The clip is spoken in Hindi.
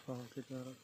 शफाओं के द्वारा